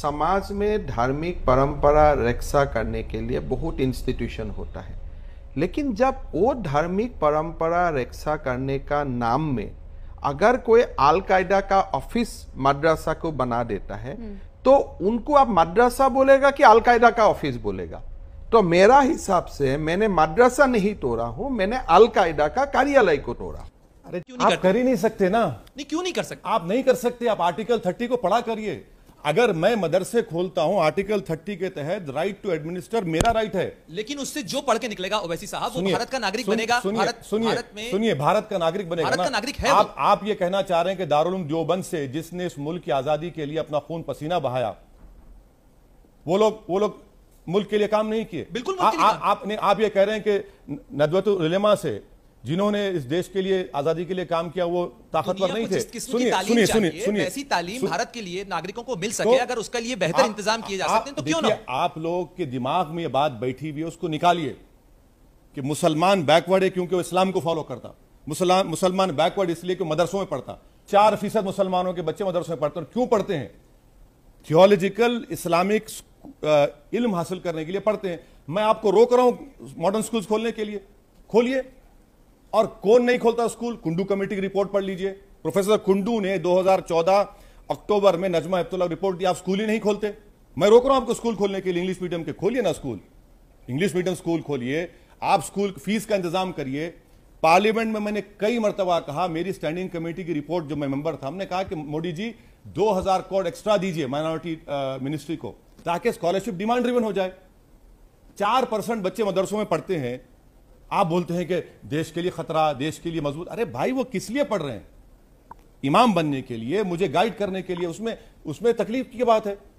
समाज में धार्मिक परंपरा रक्षा करने के लिए बहुत इंस्टीट्यूशन होता है लेकिन जब वो धार्मिक परंपरा रक्षा करने का नाम में अगर कोई अलकायदा का ऑफिस मद्रासा को बना देता है हम्म। तो उनको आप मद्रासा बोलेगा कि अलकायदा का ऑफिस बोलेगा तो मेरा हिसाब से मैंने मद्रासा नहीं तोड़ा हूं मैंने अलकायदा का कार्यालय को तोड़ा अरे क्यों नहीं आप कर ही नहीं सकते ना नहीं क्यों नहीं कर सकते आप नहीं कर सकते आप आर्टिकल थर्टी को पढ़ा करिए अगर मैं मदरसे खोलता हूं आर्टिकल 30 के तहत राइट टू एडमिनिस्टर मेरा राइट है लेकिन उससे जो पढ़ के निकलेगा ओवैसी साहब वो भारत का नागरिक बनेगा सुनिए सुनिए सुनिए भारत का नागरिक बनेगा भारत का नागरिक है आप, आप ये कहना चाह रहे हैं कि दारुल देवबंद से जिसने इस मुल्क की आजादी के लिए अपना खून पसीना बहाया वो लोग वो लोग मुल्क के लिए काम नहीं किए बिल्कुल आपने आप ये कह रहे हैं कि नदवत से जिन्होंने इस देश के लिए आजादी के लिए काम किया वो ताकतवर नहीं थे सुनिए सुनिए सुनिए सुनिए ऐसी तालीम भारत के लिए नागरिकों को मिल तो सके तो, अगर उसके लिए बेहतर इंतजाम किए जा सकते हैं तो क्यों ना आप लोग के दिमाग में ये बात बैठी हुई है उसको निकालिए कि मुसलमान बैकवर्ड है क्योंकि वो इस्लाम को फॉलो करता मुसलमान मुसलमान बैकवर्ड इसलिए कि मदरसों में पढ़ता चार फीसद मुसलमानों के बच्चे मदरसों में पढ़ते और क्यों पढ़ते हैं थियोलॉजिकल इस्लामिक इल्म हासिल करने के लिए पढ़ते हैं मैं आपको रोक रहा हूं मॉडर्न स्कूल खोलने के लिए खोलिए और कौन नहीं खोलता स्कूल कुंडू कमेटी की रिपोर्ट पढ़ लीजिए प्रोफेसर कुंडू ने 2014 अक्टूबर में नजमा अब्तुल्ला रिपोर्ट दी आप स्कूल ही नहीं खोलते मैं रोक रहा हूं आपको स्कूल खोलने के लिए इंग्लिश मीडियम के खोलिए ना स्कूल इंग्लिश मीडियम स्कूल खोलिए आप स्कूल फीस का इंतजाम करिए पार्लियामेंट में मैंने कई मरतबा कहा मेरी स्टैंडिंग कमेटी की रिपोर्ट जो मैं मेंबर था हमने कहा कि मोदी जी 2000 करोड़ एक्स्ट्रा दीजिए माइनॉरिटी मिनिस्ट्री को ताकि स्कॉलरशिप डिमांड ड्रिवन हो जाए चार परसेंट बच्चे मदरसों में पढ़ते हैं आप बोलते हैं कि देश के लिए खतरा देश के लिए मजबूत अरे भाई वो किस लिए पढ़ रहे हैं इमाम बनने के लिए मुझे गाइड करने के लिए उसमें उसमें तकलीफ की बात है